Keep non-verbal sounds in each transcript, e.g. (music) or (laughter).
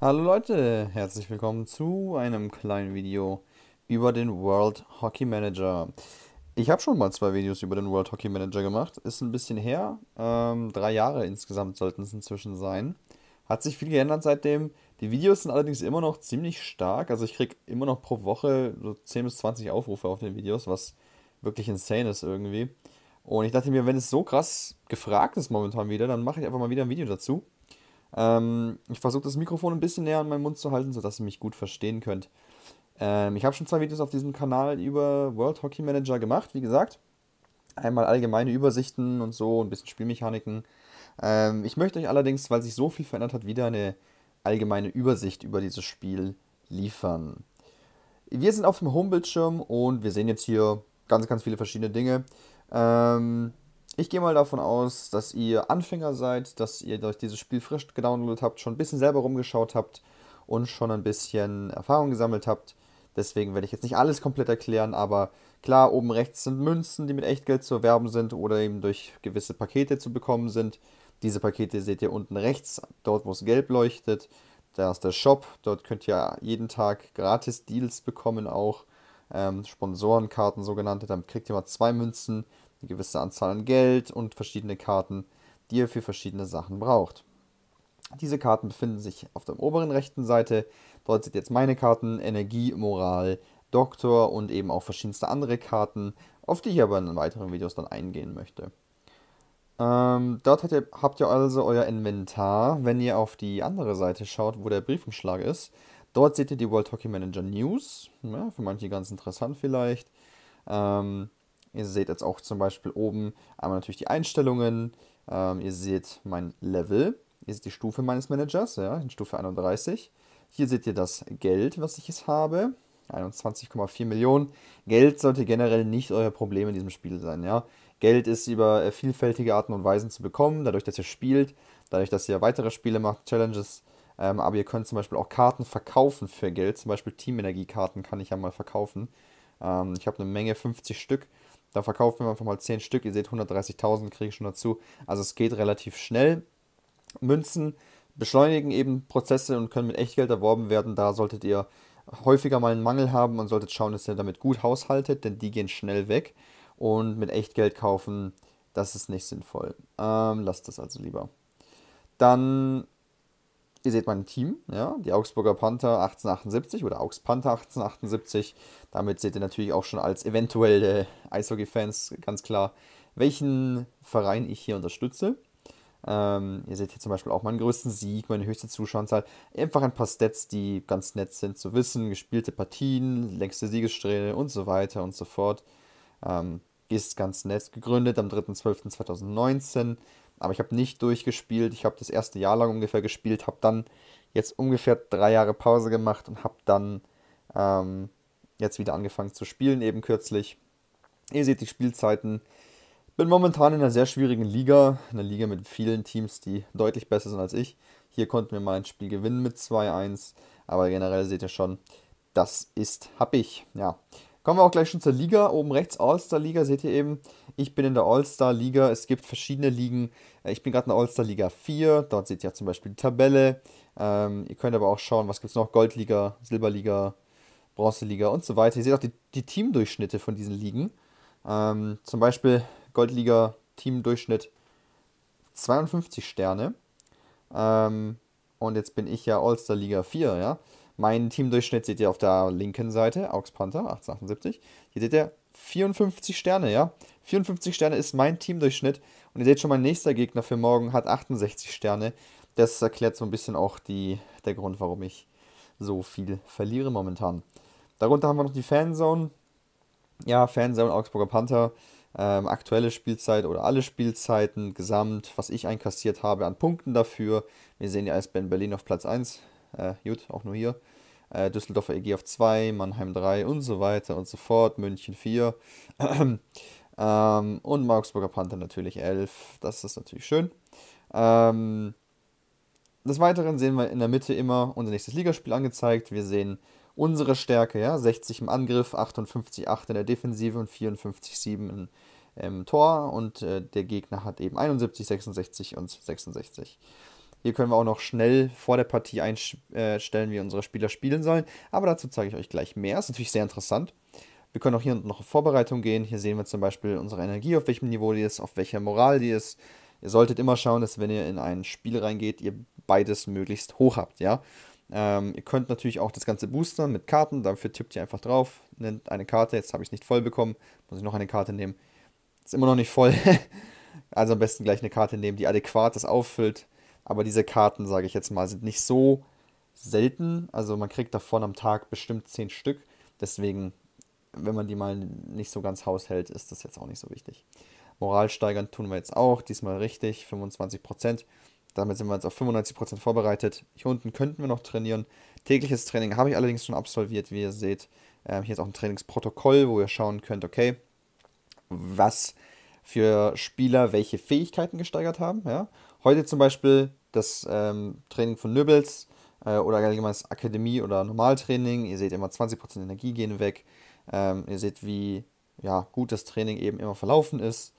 Hallo Leute, herzlich willkommen zu einem kleinen Video über den World Hockey Manager. Ich habe schon mal zwei Videos über den World Hockey Manager gemacht, ist ein bisschen her, ähm, drei Jahre insgesamt sollten es inzwischen sein. Hat sich viel geändert seitdem. Die Videos sind allerdings immer noch ziemlich stark, also ich kriege immer noch pro Woche so 10 bis 20 Aufrufe auf den Videos, was wirklich insane ist irgendwie. Und ich dachte mir, wenn es so krass gefragt ist momentan wieder, dann mache ich einfach mal wieder ein Video dazu. Ähm, ich versuche das Mikrofon ein bisschen näher an meinen Mund zu halten, sodass ihr mich gut verstehen könnt. Ähm, ich habe schon zwei Videos auf diesem Kanal über World Hockey Manager gemacht, wie gesagt. Einmal allgemeine Übersichten und so, ein bisschen Spielmechaniken. Ähm, ich möchte euch allerdings, weil sich so viel verändert hat, wieder eine allgemeine Übersicht über dieses Spiel liefern. Wir sind auf dem Homebildschirm und wir sehen jetzt hier ganz, ganz viele verschiedene Dinge. Ähm, ich gehe mal davon aus, dass ihr Anfänger seid, dass ihr euch dieses Spiel frisch gedownloadet habt, schon ein bisschen selber rumgeschaut habt und schon ein bisschen Erfahrung gesammelt habt. Deswegen werde ich jetzt nicht alles komplett erklären, aber klar, oben rechts sind Münzen, die mit Echtgeld zu erwerben sind oder eben durch gewisse Pakete zu bekommen sind. Diese Pakete seht ihr unten rechts, dort wo es gelb leuchtet. Da ist der Shop, dort könnt ihr jeden Tag gratis Deals bekommen auch. Ähm, Sponsorenkarten sogenannte, damit kriegt ihr mal zwei Münzen eine gewisse Anzahl an Geld und verschiedene Karten, die ihr für verschiedene Sachen braucht. Diese Karten befinden sich auf der oberen rechten Seite. Dort sind jetzt meine Karten, Energie, Moral, Doktor und eben auch verschiedenste andere Karten, auf die ich aber in weiteren Videos dann eingehen möchte. Ähm, dort habt ihr, habt ihr also euer Inventar. Wenn ihr auf die andere Seite schaut, wo der Briefumschlag ist, dort seht ihr die World Hockey Manager News. Ja, für manche ganz interessant vielleicht. Ähm, Ihr seht jetzt auch zum Beispiel oben einmal natürlich die Einstellungen. Ähm, ihr seht mein Level. Ihr seht die Stufe meines Managers, ja, in Stufe 31. Hier seht ihr das Geld, was ich jetzt habe. 21,4 Millionen. Geld sollte generell nicht euer Problem in diesem Spiel sein, ja. Geld ist über äh, vielfältige Arten und Weisen zu bekommen, dadurch, dass ihr spielt, dadurch, dass ihr weitere Spiele macht, Challenges. Ähm, aber ihr könnt zum Beispiel auch Karten verkaufen für Geld. Zum Beispiel Teamenergiekarten kann ich ja mal verkaufen. Ähm, ich habe eine Menge, 50 Stück. Da verkaufen wir einfach mal 10 Stück. Ihr seht, 130.000 kriege ich schon dazu. Also es geht relativ schnell. Münzen beschleunigen eben Prozesse und können mit Echtgeld erworben werden. Da solltet ihr häufiger mal einen Mangel haben und solltet schauen, dass ihr damit gut haushaltet, denn die gehen schnell weg. Und mit Echtgeld kaufen, das ist nicht sinnvoll. Ähm, lasst das also lieber. Dann Ihr seht mein Team, ja, die Augsburger Panther 1878 oder Augs Panther 1878. Damit seht ihr natürlich auch schon als eventuelle Eishockey-Fans ganz klar, welchen Verein ich hier unterstütze. Ähm, ihr seht hier zum Beispiel auch meinen größten Sieg, meine höchste Zuschauerzahl. Einfach ein paar Stats, die ganz nett sind zu wissen. Gespielte Partien, längste Siegessträhne und so weiter und so fort. Ähm, ist ganz nett gegründet am 3.12.2019. Aber ich habe nicht durchgespielt. Ich habe das erste Jahr lang ungefähr gespielt, habe dann jetzt ungefähr drei Jahre Pause gemacht und habe dann ähm, jetzt wieder angefangen zu spielen, eben kürzlich. Ihr seht die Spielzeiten. Bin momentan in einer sehr schwierigen Liga, einer Liga mit vielen Teams, die deutlich besser sind als ich. Hier konnten wir mal ein Spiel gewinnen mit 2-1, aber generell seht ihr schon, das ist happig. Ja, Kommen wir auch gleich schon zur Liga. Oben rechts All-Star-Liga seht ihr eben. Ich bin in der All-Star-Liga. Es gibt verschiedene Ligen. Äh, ich bin gerade in der All-Star-Liga 4. Dort seht ihr zum Beispiel die Tabelle. Ähm, ihr könnt aber auch schauen, was gibt es noch. Goldliga, Silberliga, Bronzeliga und so weiter. Ihr seht auch die, die Teamdurchschnitte von diesen Ligen. Ähm, zum Beispiel Goldliga Teamdurchschnitt 52 Sterne. Ähm, und jetzt bin ich ja All-Star-Liga 4, ja. Mein Teamdurchschnitt seht ihr auf der linken Seite, Augs Panther 878. Hier seht ihr 54 Sterne, ja. 54 Sterne ist mein Teamdurchschnitt. Und ihr seht schon, mein nächster Gegner für morgen hat 68 Sterne. Das erklärt so ein bisschen auch die, der Grund, warum ich so viel verliere momentan. Darunter haben wir noch die Fanzone. Ja, Fanzone, Augsburger Panther. Ähm, aktuelle Spielzeit oder alle Spielzeiten gesamt, was ich einkassiert habe an Punkten dafür. Wir sehen ja als Ben Berlin auf Platz 1 äh, gut, auch nur hier. Äh, Düsseldorfer EG auf 2, Mannheim 3 und so weiter und so fort, München 4. (clears throat) ähm, und Augsburger Panther natürlich 11. Das ist natürlich schön. Ähm, des Weiteren sehen wir in der Mitte immer unser nächstes Ligaspiel angezeigt. Wir sehen unsere Stärke, ja, 60 im Angriff, 58,8 in der Defensive und 54,7 im Tor. Und äh, der Gegner hat eben 71, 66 und 66. Hier können wir auch noch schnell vor der Partie einstellen, wie unsere Spieler spielen sollen. Aber dazu zeige ich euch gleich mehr. Ist natürlich sehr interessant. Wir können auch hier unten noch auf Vorbereitung gehen. Hier sehen wir zum Beispiel unsere Energie, auf welchem Niveau die ist, auf welcher Moral die ist. Ihr solltet immer schauen, dass wenn ihr in ein Spiel reingeht, ihr beides möglichst hoch habt, ja. Ähm, ihr könnt natürlich auch das Ganze boostern mit Karten. Dafür tippt ihr einfach drauf, nennt eine Karte. Jetzt habe ich es nicht voll bekommen. Muss ich noch eine Karte nehmen. Ist immer noch nicht voll. (laughs) also am besten gleich eine Karte nehmen, die adäquat das auffüllt. Aber diese Karten, sage ich jetzt mal, sind nicht so selten. Also man kriegt davon am Tag bestimmt 10 Stück. Deswegen, wenn man die mal nicht so ganz haushält, ist das jetzt auch nicht so wichtig. Moral steigern tun wir jetzt auch, diesmal richtig, 25%. Damit sind wir jetzt auf 95% vorbereitet. Hier unten könnten wir noch trainieren. Tägliches Training habe ich allerdings schon absolviert, wie ihr seht. Ähm, hier ist auch ein Trainingsprotokoll, wo ihr schauen könnt, okay, was für Spieler welche Fähigkeiten gesteigert haben. Ja? Heute zum Beispiel das ähm, Training von Nübels äh, oder allgemeines Akademie- oder Normaltraining. Ihr seht immer 20% Energie gehen weg. Ähm, ihr seht, wie ja, gut das Training eben immer verlaufen ist.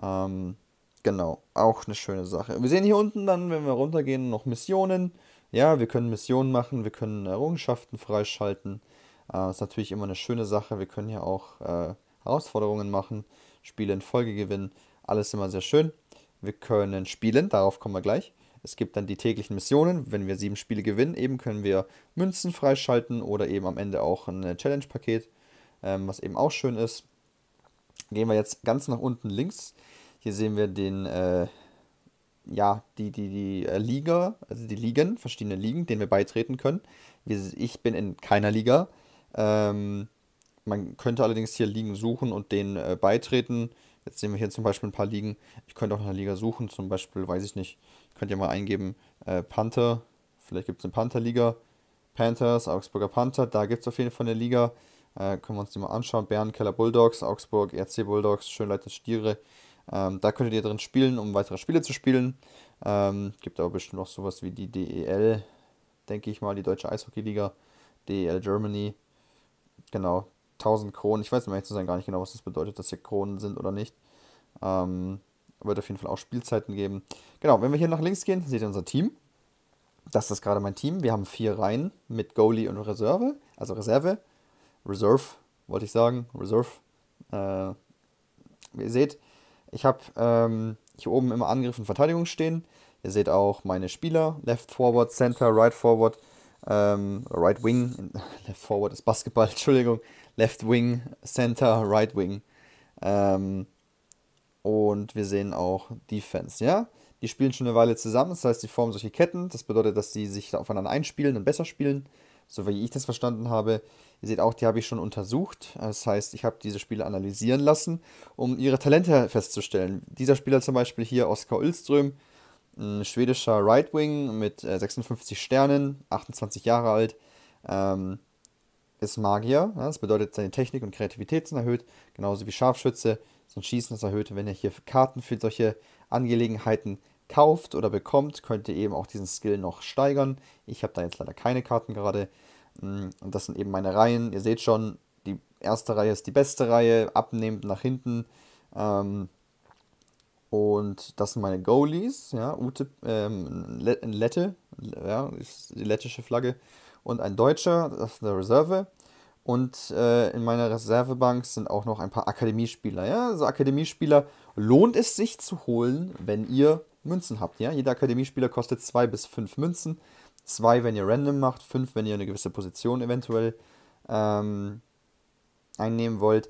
Ähm, genau, auch eine schöne Sache. Wir sehen hier unten dann, wenn wir runtergehen, noch Missionen. Ja, wir können Missionen machen, wir können äh, Errungenschaften freischalten. Äh, ist natürlich immer eine schöne Sache. Wir können hier auch äh, Herausforderungen machen, Spiele in Folge gewinnen. Alles immer sehr schön. Wir können spielen, darauf kommen wir gleich. Es gibt dann die täglichen Missionen. Wenn wir sieben Spiele gewinnen, eben können wir Münzen freischalten oder eben am Ende auch ein äh, Challenge-Paket, ähm, was eben auch schön ist. Gehen wir jetzt ganz nach unten links. Hier sehen wir den, äh, ja, die, die, die äh, Liga, also die Ligen, verschiedene Ligen, denen wir beitreten können. Ich bin in keiner Liga. Ähm, man könnte allerdings hier Ligen suchen und denen äh, beitreten. Jetzt sehen wir hier zum Beispiel ein paar Ligen. Ich könnte auch nach einer Liga suchen, zum Beispiel, weiß ich nicht, könnt ihr mal eingeben, äh, Panther, vielleicht gibt es eine Panther-Liga, Panthers, Augsburger Panther, da gibt es auf jeden Fall eine Liga. Äh, können wir uns die mal anschauen. Bern, Keller Bulldogs, Augsburg, RC Bulldogs, Schönleiter Stiere. Ähm, da könntet ihr drin spielen, um weitere Spiele zu spielen. Ähm, gibt aber bestimmt noch sowas wie die DEL, denke ich mal, die Deutsche Eishockey-Liga, DEL Germany. Genau, 1000 Kronen. Ich weiß nicht, zu sein gar nicht genau, was das bedeutet, dass hier Kronen sind oder nicht. Ähm, wird auf jeden Fall auch Spielzeiten geben. Genau, wenn wir hier nach links gehen, seht ihr unser Team. Das ist gerade mein Team. Wir haben vier Reihen mit Goalie und Reserve. Also Reserve. Reserve, wollte ich sagen. Reserve. Äh, ihr seht, ich habe ähm, hier oben immer Angriff und Verteidigung stehen. Ihr seht auch meine Spieler. Left Forward, Center, Right Forward, ähm, Right Wing. (laughs) Left Forward ist Basketball, (laughs) Entschuldigung. Left Wing, Center, Right Wing. Ähm, und wir sehen auch Defense, ja. Die spielen schon eine Weile zusammen, das heißt, die formen solche Ketten. Das bedeutet, dass sie sich aufeinander einspielen und besser spielen, so wie ich das verstanden habe. Ihr seht auch, die habe ich schon untersucht. Das heißt, ich habe diese Spiele analysieren lassen, um ihre Talente festzustellen. Dieser Spieler zum Beispiel hier, Oskar Ulström, ein schwedischer Right Wing mit 56 äh, Sternen, 28 Jahre alt. Ähm, ist Magier. Ne? Das bedeutet, seine Technik und Kreativität sind erhöht, genauso wie Scharfschütze. Sein Schießen ist erhöht. Wenn ihr hier Karten für solche Angelegenheiten kauft oder bekommt, könnt ihr eben auch diesen Skill noch steigern. Ich habe da jetzt leider keine Karten gerade. Mm, und das sind eben meine Reihen. Ihr seht schon, die erste Reihe ist die beste Reihe, abnehmend nach hinten. Ähm, und das sind meine Goalies, ja, Ute, ähm, Lette, ja, ist die lettische Flagge und ein Deutscher, das ist eine Reserve. Und äh, in meiner Reservebank sind auch noch ein paar Akademiespieler. Ja? Also Akademiespieler lohnt es sich zu holen, wenn ihr Münzen habt. Ja? Jeder Akademiespieler kostet zwei bis fünf Münzen. Zwei, wenn ihr random macht, fünf, wenn ihr eine gewisse Position eventuell ähm, einnehmen wollt.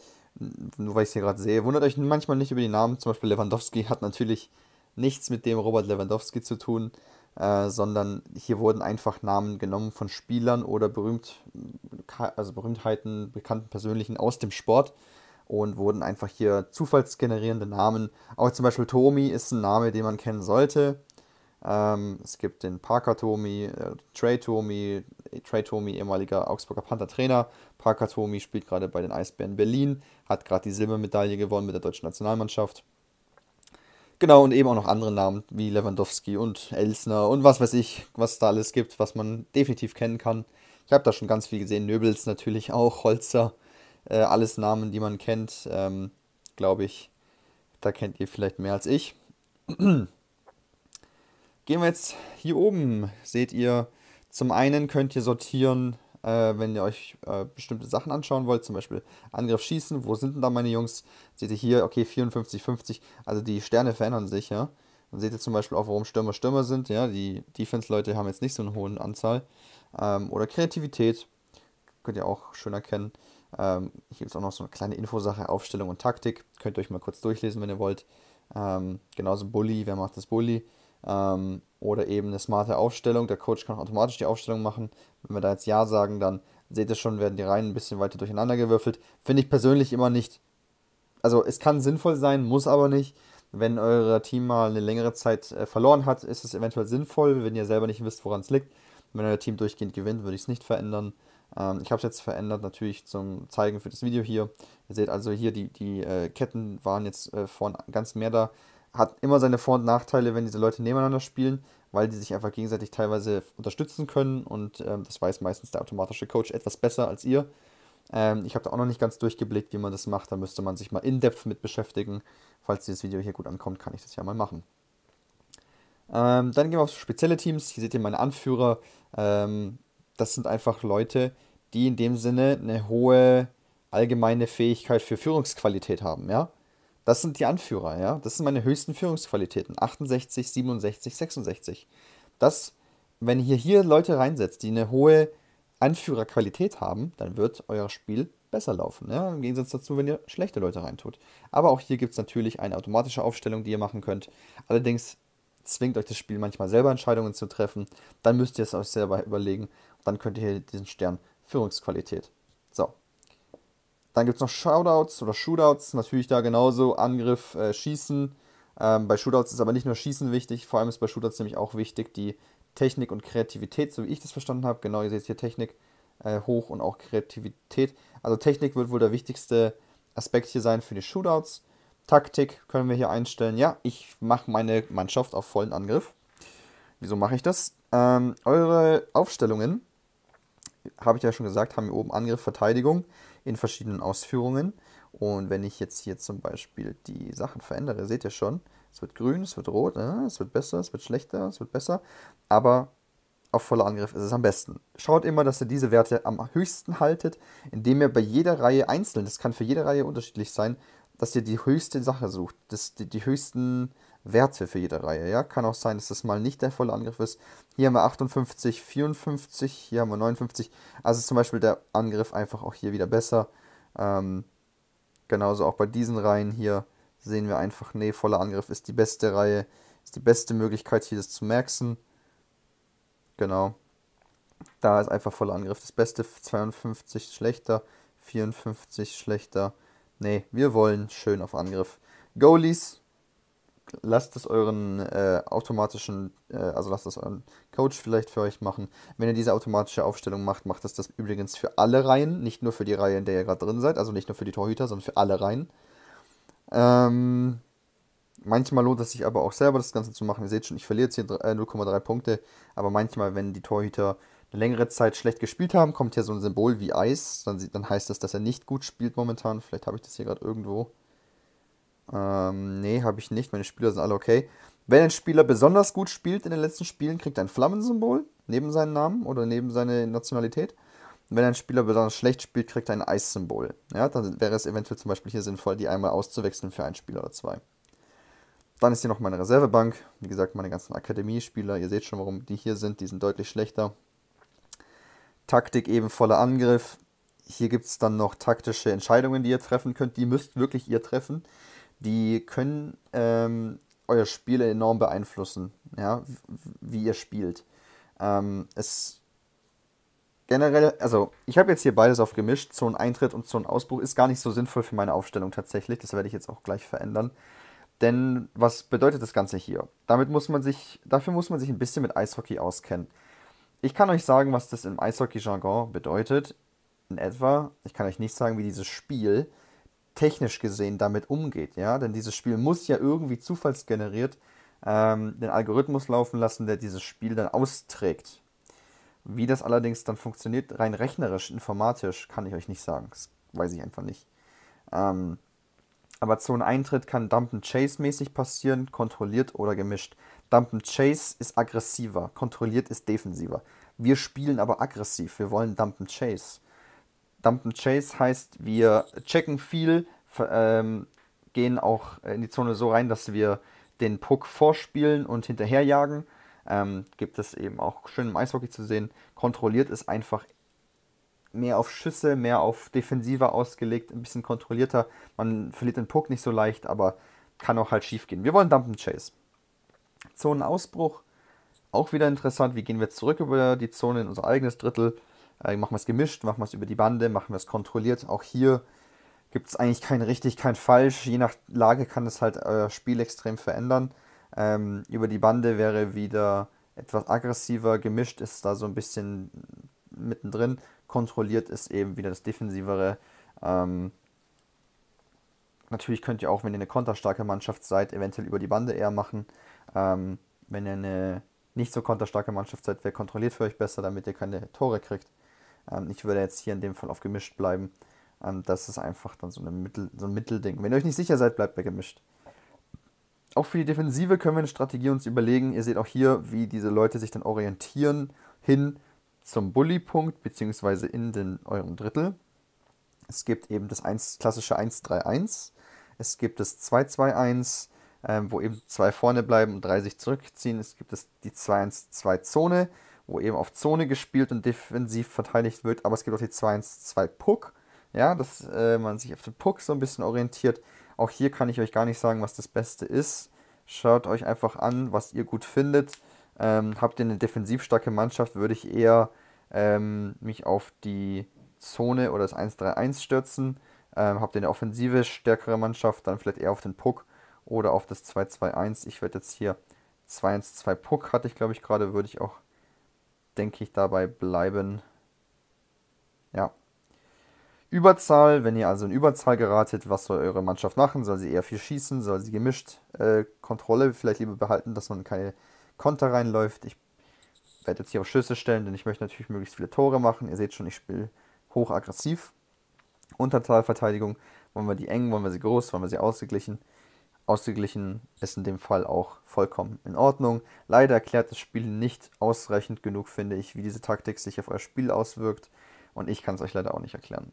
Nur weil ich es hier gerade sehe. Wundert euch manchmal nicht über die Namen. Zum Beispiel Lewandowski hat natürlich nichts mit dem Robert Lewandowski zu tun. Äh, sondern hier wurden einfach Namen genommen von Spielern oder berühmt, also Berühmtheiten, bekannten Persönlichen aus dem Sport und wurden einfach hier zufallsgenerierende Namen. Auch zum Beispiel Tomi ist ein Name, den man kennen sollte. Ähm, es gibt den Parker Tomi, äh, Trey Tomi, äh, Trey Tomi, ehemaliger Augsburger Panther Trainer. Parker Tomi spielt gerade bei den Eisbären Berlin, hat gerade die Silbermedaille gewonnen mit der deutschen Nationalmannschaft. Genau, und eben auch noch andere Namen wie Lewandowski und Elsner und was weiß ich, was da alles gibt, was man definitiv kennen kann. Ich habe da schon ganz viel gesehen. Nöbels natürlich auch, Holzer, äh, alles Namen, die man kennt. Ähm, Glaube ich, da kennt ihr vielleicht mehr als ich. Gehen wir jetzt hier oben. Seht ihr, zum einen könnt ihr sortieren äh, wenn ihr euch äh, bestimmte Sachen anschauen wollt, zum Beispiel Angriff schießen, wo sind denn da meine Jungs? Seht ihr hier, okay, 54, 50, also die Sterne verändern sich, ja. Dann seht ihr zum Beispiel auch, warum Stürmer Stürmer sind, ja. Die Defense-Leute haben jetzt nicht so eine hohe Anzahl. Ähm, oder Kreativität, könnt ihr auch schön erkennen. Ähm, hier gibt es auch noch so eine kleine Infosache, Aufstellung und Taktik. Könnt ihr euch mal kurz durchlesen, wenn ihr wollt. Ähm, genauso Bully, wer macht das Bully? Ähm, oder eben eine smarte Aufstellung. Der Coach kann automatisch die Aufstellung machen. Wenn wir da jetzt Ja sagen, dann seht ihr schon, werden die Reihen ein bisschen weiter durcheinander gewürfelt. Finde ich persönlich immer nicht. Also es kann sinnvoll sein, muss aber nicht. Wenn euer Team mal eine längere Zeit äh, verloren hat, ist es eventuell sinnvoll, wenn ihr selber nicht wisst, woran es liegt. Wenn euer Team durchgehend gewinnt, würde ich es nicht verändern. Ähm, ich habe es jetzt verändert natürlich zum Zeigen für das Video hier. Ihr seht also hier, die, die äh, Ketten waren jetzt äh, vorhin ganz mehr da hat immer seine Vor- und Nachteile, wenn diese Leute nebeneinander spielen, weil die sich einfach gegenseitig teilweise unterstützen können und ähm, das weiß meistens der automatische Coach etwas besser als ihr. Ähm, ich habe da auch noch nicht ganz durchgeblickt, wie man das macht. Da müsste man sich mal in-depth mit beschäftigen. Falls dieses Video hier gut ankommt, kann ich das ja mal machen. Ähm, dann gehen wir auf spezielle Teams. Hier seht ihr meine Anführer. Ähm, das sind einfach Leute, die in dem Sinne eine hohe allgemeine Fähigkeit für Führungsqualität haben. Ja? Das sind die Anführer, ja. Das sind meine höchsten Führungsqualitäten. 68, 67, 66. Das, wenn ihr hier Leute reinsetzt, die eine hohe Anführerqualität haben, dann wird euer Spiel besser laufen. Ja? Im Gegensatz dazu, wenn ihr schlechte Leute reintut. Aber auch hier gibt es natürlich eine automatische Aufstellung, die ihr machen könnt. Allerdings zwingt euch das Spiel manchmal selber Entscheidungen zu treffen. Dann müsst ihr es euch selber überlegen. Dann könnt ihr hier diesen Stern Führungsqualität. So, dann gibt es noch Shoutouts oder Shootouts, natürlich da genauso Angriff, äh, Schießen. Ähm, bei Shootouts ist aber nicht nur Schießen wichtig, vor allem ist bei Shootouts nämlich auch wichtig die Technik und Kreativität, so wie ich das verstanden habe. Genau, ihr seht hier Technik äh, hoch und auch Kreativität. Also Technik wird wohl der wichtigste Aspekt hier sein für die Shootouts. Taktik können wir hier einstellen. Ja, ich mache meine Mannschaft auf vollen Angriff. Wieso mache ich das? Ähm, eure Aufstellungen, habe ich ja schon gesagt, haben hier oben Angriff, Verteidigung in verschiedenen Ausführungen. Und wenn ich jetzt hier zum Beispiel die Sachen verändere, seht ihr schon, es wird grün, es wird rot, äh, es wird besser, es wird schlechter, es wird besser. Aber auf voller Angriff ist es am besten. Schaut immer, dass ihr diese Werte am höchsten haltet, indem ihr bei jeder Reihe einzeln, das kann für jede Reihe unterschiedlich sein, dass ihr die höchste Sache sucht, das, die, die höchsten Werte für jede Reihe. Ja? Kann auch sein, dass das mal nicht der volle Angriff ist. Hier haben wir 58, 54, hier haben wir 59. Also ist zum Beispiel der Angriff einfach auch hier wieder besser. Ähm, genauso auch bei diesen Reihen hier sehen wir einfach, nee, voller Angriff ist die beste Reihe, ist die beste Möglichkeit, hier das zu maxen. Genau. Da ist einfach voller Angriff das Beste, 52 schlechter, 54 schlechter, Nee, wir wollen schön auf Angriff. Goalies, lasst es euren äh, automatischen, äh, also lasst es euren Coach vielleicht für euch machen. Wenn ihr diese automatische Aufstellung macht, macht das das übrigens für alle Reihen, nicht nur für die Reihe, in der ihr gerade drin seid, also nicht nur für die Torhüter, sondern für alle Reihen. Ähm, manchmal lohnt es sich aber auch selber, das Ganze zu machen. Ihr seht schon, ich verliere jetzt hier 0,3 äh, Punkte, aber manchmal, wenn die Torhüter eine längere Zeit schlecht gespielt haben, kommt hier so ein Symbol wie Eis. Dann, dann heißt das, dass er nicht gut spielt momentan. Vielleicht habe ich das hier gerade irgendwo. Ähm, nee, habe ich nicht. Meine Spieler sind alle okay. Wenn ein Spieler besonders gut spielt in den letzten Spielen, kriegt er ein Flammensymbol neben seinem Namen oder neben seiner Nationalität. Wenn ein Spieler besonders schlecht spielt, kriegt er ein Eissymbol. Ja, dann wäre es eventuell zum Beispiel hier sinnvoll, die einmal auszuwechseln für einen Spieler oder zwei. Dann ist hier noch meine Reservebank. Wie gesagt, meine ganzen Akademiespieler. Ihr seht schon, warum die hier sind. Die sind deutlich schlechter. Taktik eben voller Angriff. Hier gibt es dann noch taktische Entscheidungen, die ihr treffen könnt. Die müsst wirklich ihr treffen. Die können ähm, euer Spiel enorm beeinflussen, ja, wie ihr spielt. Ähm, es generell, also ich habe jetzt hier beides aufgemischt. gemischt, so ein Eintritt und so ein Ausbruch ist gar nicht so sinnvoll für meine Aufstellung tatsächlich. Das werde ich jetzt auch gleich verändern. Denn was bedeutet das Ganze hier? Damit muss man sich, dafür muss man sich ein bisschen mit Eishockey auskennen. Ich kann euch sagen, was das im Eishockey-Jargon bedeutet. In etwa. Ich kann euch nicht sagen, wie dieses Spiel technisch gesehen damit umgeht, ja. Denn dieses Spiel muss ja irgendwie zufallsgeneriert ähm, den Algorithmus laufen lassen, der dieses Spiel dann austrägt. Wie das allerdings dann funktioniert, rein rechnerisch, informatisch, kann ich euch nicht sagen. Das weiß ich einfach nicht. Ähm, aber Zone-Eintritt kann Dump and Chase mäßig passieren, kontrolliert oder gemischt dumpen Chase ist aggressiver, kontrolliert ist defensiver. Wir spielen aber aggressiv, wir wollen dumpen Chase. Dumpen Chase heißt, wir checken viel, ähm, gehen auch in die Zone so rein, dass wir den Puck vorspielen und hinterherjagen. Ähm, gibt es eben auch schön im Eishockey zu sehen. Kontrolliert ist einfach mehr auf Schüsse, mehr auf defensiver ausgelegt, ein bisschen kontrollierter. Man verliert den Puck nicht so leicht, aber kann auch halt schief gehen. Wir wollen Dumpen Chase. Zonenausbruch, auch wieder interessant. Wie gehen wir zurück über die Zone in unser eigenes Drittel? Äh, machen wir es gemischt, machen wir es über die Bande, machen wir es kontrolliert. Auch hier gibt es eigentlich kein richtig, kein falsch. Je nach Lage kann es halt euer äh, Spiel extrem verändern. Ähm, über die Bande wäre wieder etwas aggressiver. Gemischt ist da so ein bisschen mittendrin. Kontrolliert ist eben wieder das defensivere. Ähm, Natürlich könnt ihr auch, wenn ihr eine konterstarke Mannschaft seid, eventuell über die Bande eher machen. Ähm, wenn ihr eine nicht so konterstarke Mannschaft seid, wer kontrolliert für euch besser, damit ihr keine Tore kriegt. Ähm, ich würde jetzt hier in dem Fall auf gemischt bleiben. Ähm, das ist einfach dann so, eine Mittel, so ein Mittelding. Wenn ihr euch nicht sicher seid, bleibt bei gemischt. Auch für die Defensive können wir eine Strategie uns überlegen. Ihr seht auch hier, wie diese Leute sich dann orientieren hin zum Bully-Punkt, beziehungsweise in den, eurem Drittel. Es gibt eben das 1, klassische 1-3-1. Es gibt das 2-2-1, äh, wo eben zwei vorne bleiben und drei sich zurückziehen. Es gibt das, die 2-1-2-Zone, wo eben auf Zone gespielt und defensiv verteidigt wird. Aber es gibt auch die 2-1-2-Puck, ja, dass äh, man sich auf den Puck so ein bisschen orientiert. Auch hier kann ich euch gar nicht sagen, was das Beste ist. Schaut euch einfach an, was ihr gut findet. Ähm, habt ihr eine defensiv starke Mannschaft, würde ich eher ähm, mich auf die Zone oder das 1-3-1 stürzen. Ähm, habt ihr eine offensive stärkere Mannschaft, dann vielleicht eher auf den Puck oder auf das 2-2-1. Ich werde jetzt hier 2-1-2 Puck hatte ich, glaube ich, gerade, würde ich auch, denke ich, dabei bleiben. Ja. Überzahl, wenn ihr also in Überzahl geratet, was soll eure Mannschaft machen? Soll sie eher viel schießen? Soll sie gemischt äh, Kontrolle vielleicht lieber behalten, dass man keine Konter reinläuft? Ich werde jetzt hier auf Schüsse stellen, denn ich möchte natürlich möglichst viele Tore machen. Ihr seht schon, ich spiele hoch aggressiv. Unterzahlverteidigung. Wollen wir die eng, wollen wir sie groß, wollen wir sie ausgeglichen? Ausgeglichen ist in dem Fall auch vollkommen in Ordnung. Leider erklärt das Spiel nicht ausreichend genug, finde ich, wie diese Taktik sich auf euer Spiel auswirkt. Und ich kann es euch leider auch nicht erklären.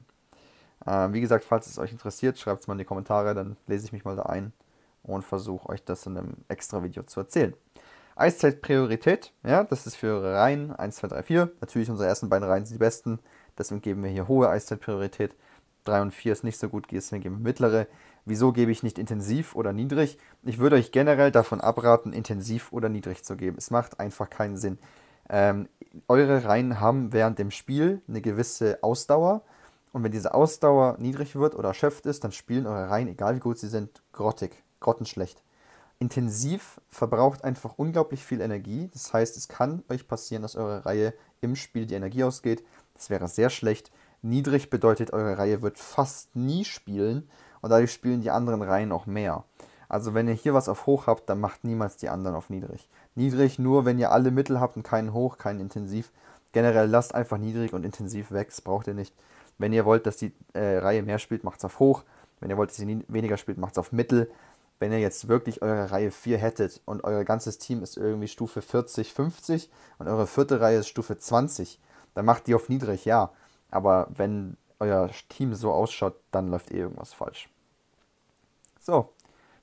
Äh, wie gesagt, falls es euch interessiert, schreibt es mal in die Kommentare, dann lese ich mich mal da ein und versuche euch das in einem extra Video zu erzählen. Eiszeit Priorität, ja, das ist für Reihen 1, 2, 3, 4. Natürlich unsere ersten beiden Reihen sind die besten, deswegen geben wir hier hohe Eiszeit Priorität. 3 und 4 ist nicht so gut, deswegen geben wir mittlere. Wieso gebe ich nicht intensiv oder niedrig? Ich würde euch generell davon abraten, intensiv oder niedrig zu geben. Es macht einfach keinen Sinn. Ähm, eure Reihen haben während dem Spiel eine gewisse Ausdauer. Und wenn diese Ausdauer niedrig wird oder erschöpft ist, dann spielen eure Reihen, egal wie gut sie sind, grottig, grottenschlecht. Intensiv verbraucht einfach unglaublich viel Energie. Das heißt, es kann euch passieren, dass eure Reihe im Spiel die Energie ausgeht. Das wäre sehr schlecht. Niedrig bedeutet, eure Reihe wird fast nie spielen und dadurch spielen die anderen Reihen auch mehr. Also wenn ihr hier was auf hoch habt, dann macht niemals die anderen auf niedrig. Niedrig nur, wenn ihr alle Mittel habt und keinen hoch, keinen intensiv. Generell lasst einfach niedrig und intensiv weg, das braucht ihr nicht. Wenn ihr wollt, dass die äh, Reihe mehr spielt, macht es auf hoch. Wenn ihr wollt, dass sie weniger spielt, macht es auf mittel. Wenn ihr jetzt wirklich eure Reihe 4 hättet und euer ganzes Team ist irgendwie Stufe 40, 50 und eure vierte Reihe ist Stufe 20, dann macht die auf niedrig, ja. Aber wenn euer Team so ausschaut, dann läuft eh irgendwas falsch. So,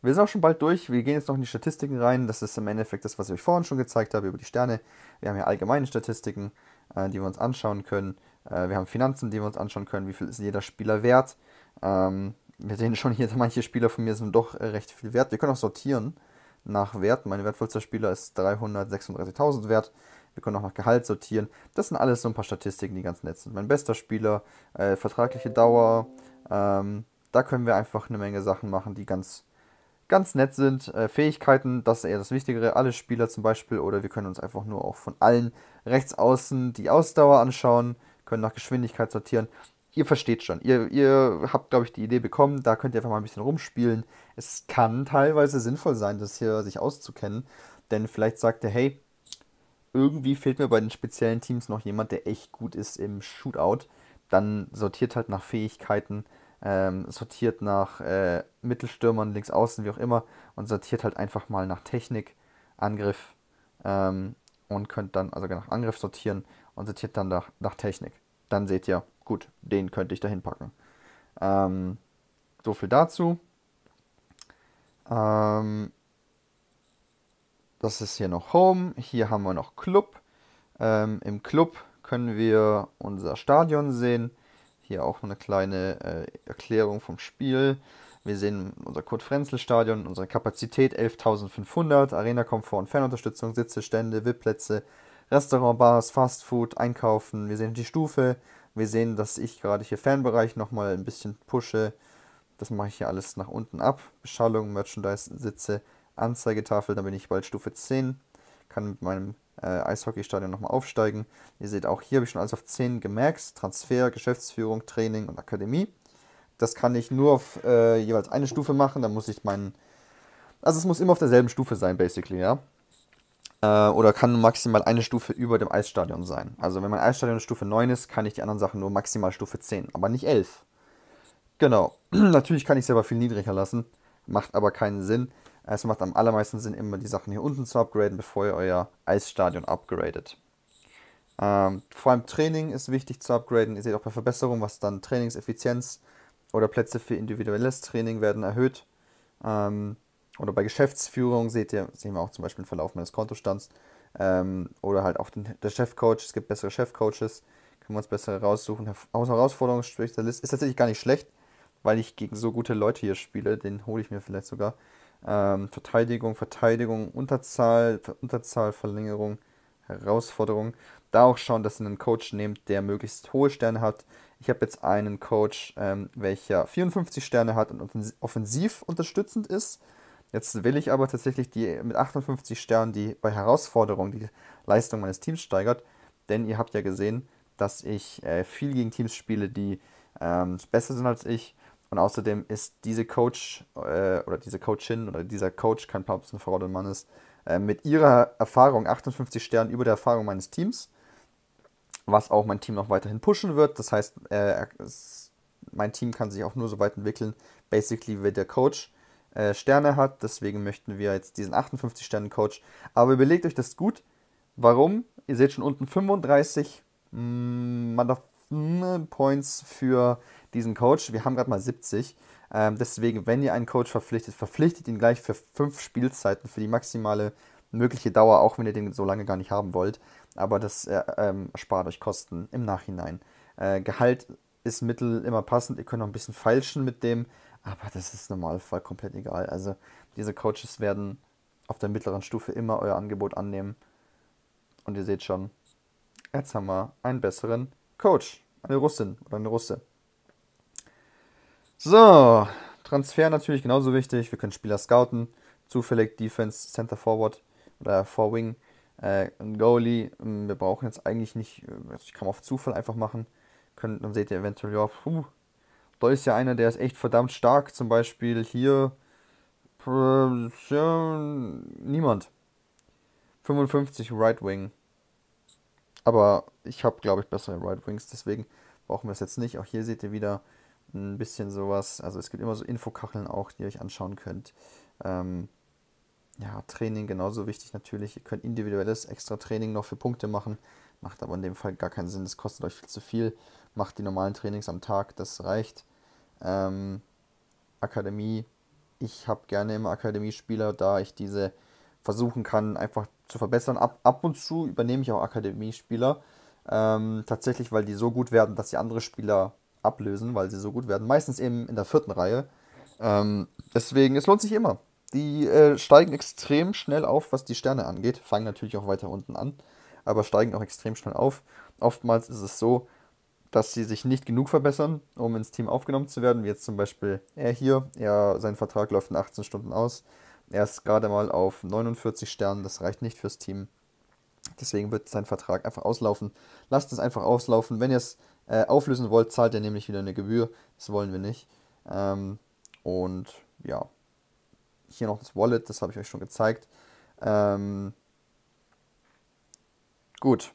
wir sind auch schon bald durch. Wir gehen jetzt noch in die Statistiken rein. Das ist im Endeffekt das, was ich euch vorhin schon gezeigt habe über die Sterne. Wir haben hier allgemeine Statistiken, äh, die wir uns anschauen können. Äh, wir haben Finanzen, die wir uns anschauen können. Wie viel ist jeder Spieler wert? Ähm, wir sehen schon hier, (laughs) manche Spieler von mir sind doch recht viel wert. Wir können auch sortieren nach Wert. Mein wertvollster Spieler ist 336.000 wert. Wir können auch nach Gehalt sortieren. Das sind alles so ein paar Statistiken, die ganz nett sind. Mein bester Spieler, äh, vertragliche Dauer. Ähm, da können wir einfach eine Menge Sachen machen, die ganz, ganz nett sind. Äh, Fähigkeiten, das ist eher das Wichtigere. Alle Spieler zum Beispiel. Oder wir können uns einfach nur auch von allen rechts außen die Ausdauer anschauen. Können nach Geschwindigkeit sortieren ihr versteht schon. Ihr, ihr habt, glaube ich, die Idee bekommen, da könnt ihr einfach mal ein bisschen rumspielen. Es kann teilweise sinnvoll sein, das hier sich auszukennen, denn vielleicht sagt ihr, hey, irgendwie fehlt mir bei den speziellen Teams noch jemand, der echt gut ist im Shootout. Dann sortiert halt nach Fähigkeiten, ähm, sortiert nach äh, Mittelstürmern, links außen, wie auch immer, und sortiert halt einfach mal nach Technik, Angriff ähm, und könnt dann, also nach Angriff sortieren und sortiert dann nach, nach Technik. Dann seht ihr, gut, den könnte ich dahin packen. Ähm, so viel dazu. Ähm, das ist hier noch Home, hier haben wir noch Club. Ähm, Im Club können wir unser Stadion sehen. Hier auch eine kleine äh, Erklärung vom Spiel. Wir sehen unser Kurt-Frenzel-Stadion, unsere Kapazität 11.500, Arena-Komfort und Fernunterstützung, Sitze, Stände, VIP-Plätze, Restaurant, Bars, Fastfood, Einkaufen. Wir sehen die Stufe. Wir sehen, dass ich gerade hier Fanbereich nochmal ein bisschen pushe. Das mache ich hier alles nach unten ab. Beschallung, Merchandise, Sitze, Anzeigetafel, dann bin ich bald Stufe 10, kann mit meinem äh, Eishockeystadion nochmal aufsteigen. Ihr seht auch hier habe ich schon alles auf 10 gemerkt, Transfer, Geschäftsführung, Training und Akademie. Das kann ich nur auf äh, jeweils eine Stufe machen, dann muss ich meinen, also es muss immer auf derselben Stufe sein, basically, ja. Äh, oder kann maximal eine Stufe über dem Eisstadion sein. Also wenn mein Eisstadion Stufe 9 ist, kann ich die anderen Sachen nur maximal Stufe 10, aber nicht 11. Genau. (clears throat) Natürlich kann ich es aber viel niedriger lassen, macht aber keinen Sinn. Es also macht am allermeisten Sinn, immer die Sachen hier unten zu upgraden, bevor ihr euer Eisstadion upgradet. Ähm, vor allem Training ist wichtig zu upgraden. Ihr seht auch bei Verbesserungen, was dann Trainingseffizienz oder Plätze für individuelles Training werden erhöht. Ähm, oder bei Geschäftsführung seht ihr, sehen wir auch zum Beispiel den Verlauf meines Kontostands. Ähm, oder halt auch den, der Chefcoach. Es gibt bessere Chefcoaches, können wir uns bessere raussuchen. Aus Herausforderungsspezialist ist tatsächlich gar nicht schlecht, weil ich gegen so gute Leute hier spiele. Den hole ich mir vielleicht sogar. Ähm, Verteidigung, Verteidigung, Unterzahl, Unterzahl, Verlängerung, Herausforderung. Da auch schauen, dass ihr einen Coach nehmt, der möglichst hohe Sterne hat. Ich habe jetzt einen Coach, ähm, welcher 54 Sterne hat und offensiv unterstützend ist. Jetzt will ich aber tatsächlich die mit 58 Sternen, die bei Herausforderung die Leistung meines Teams steigert. Denn ihr habt ja gesehen, dass ich äh, viel gegen Teams spiele, die ähm, besser sind als ich und außerdem ist diese Coach äh, oder diese Coachin oder dieser Coach, kein Papst, eine Frau oder ein Mann ist, äh, mit ihrer Erfahrung 58 Sterne über der Erfahrung meines Teams, was auch mein Team noch weiterhin pushen wird. Das heißt, äh, es, mein Team kann sich auch nur so weit entwickeln, basically, wie der Coach äh, Sterne hat. Deswegen möchten wir jetzt diesen 58 Sternen Coach. Aber überlegt euch das gut. Warum? Ihr seht schon unten 35. Hm, man darf Points für diesen Coach. Wir haben gerade mal 70. Ähm, deswegen, wenn ihr einen Coach verpflichtet, verpflichtet ihn gleich für fünf Spielzeiten für die maximale mögliche Dauer, auch wenn ihr den so lange gar nicht haben wollt. Aber das äh, ähm, spart euch Kosten im Nachhinein. Äh, Gehalt ist Mittel immer passend. Ihr könnt noch ein bisschen feilschen mit dem, aber das ist im Normalfall komplett egal. Also diese Coaches werden auf der mittleren Stufe immer euer Angebot annehmen. Und ihr seht schon, jetzt haben wir einen besseren Coach, eine Russin oder eine Russe. So, Transfer natürlich genauso wichtig. Wir können Spieler scouten, zufällig Defense, Center Forward oder Four Wing, äh, Goalie. Ähm, wir brauchen jetzt eigentlich nicht, äh, also ich kann auf Zufall einfach machen. Können, dann seht ihr eventuell, ja, puh, da ist ja einer, der ist echt verdammt stark. Zum Beispiel hier niemand. 55 Right Wing. Aber ich habe, glaube ich, bessere Right Wings, deswegen brauchen wir es jetzt nicht. Auch hier seht ihr wieder ein bisschen sowas. Also es gibt immer so Infokacheln auch, die ihr euch anschauen könnt. Ähm, ja, Training genauso wichtig natürlich. Ihr könnt individuelles extra Training noch für Punkte machen. Macht aber in dem Fall gar keinen Sinn. Das kostet euch viel zu viel. Macht die normalen Trainings am Tag, das reicht. Ähm, Akademie. Ich habe gerne immer Akademiespieler, da ich diese versuchen kann, einfach zu verbessern. Ab, ab und zu übernehme ich auch Akademiespieler. Ähm, tatsächlich, weil die so gut werden, dass sie andere Spieler ablösen, weil sie so gut werden. Meistens eben in der vierten Reihe. Ähm, deswegen, es lohnt sich immer. Die äh, steigen extrem schnell auf, was die Sterne angeht. Fangen natürlich auch weiter unten an, aber steigen auch extrem schnell auf. Oftmals ist es so, dass sie sich nicht genug verbessern, um ins Team aufgenommen zu werden, wie jetzt zum Beispiel er hier. Er, sein Vertrag läuft in 18 Stunden aus. Er ist gerade mal auf 49 Sternen, das reicht nicht fürs Team. Deswegen wird sein Vertrag einfach auslaufen. Lasst es einfach auslaufen. Wenn ihr es äh, auflösen wollt, zahlt ihr nämlich wieder eine Gebühr. Das wollen wir nicht. Ähm, und ja, hier noch das Wallet, das habe ich euch schon gezeigt. Ähm, gut.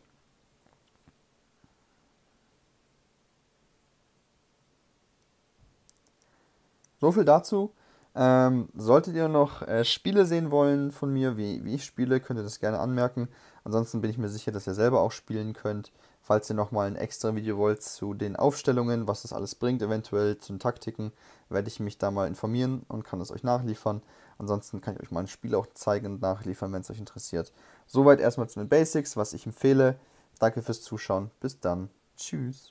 So viel dazu. Ähm, solltet ihr noch äh, Spiele sehen wollen von mir, wie, wie ich spiele, könnt ihr das gerne anmerken. Ansonsten bin ich mir sicher, dass ihr selber auch spielen könnt. Falls ihr nochmal ein extra Video wollt zu den Aufstellungen, was das alles bringt, eventuell zu den Taktiken, werde ich mich da mal informieren und kann es euch nachliefern. Ansonsten kann ich euch mal ein Spiel auch zeigen und nachliefern, wenn es euch interessiert. Soweit erstmal zu den Basics, was ich empfehle. Danke fürs Zuschauen. Bis dann. Tschüss.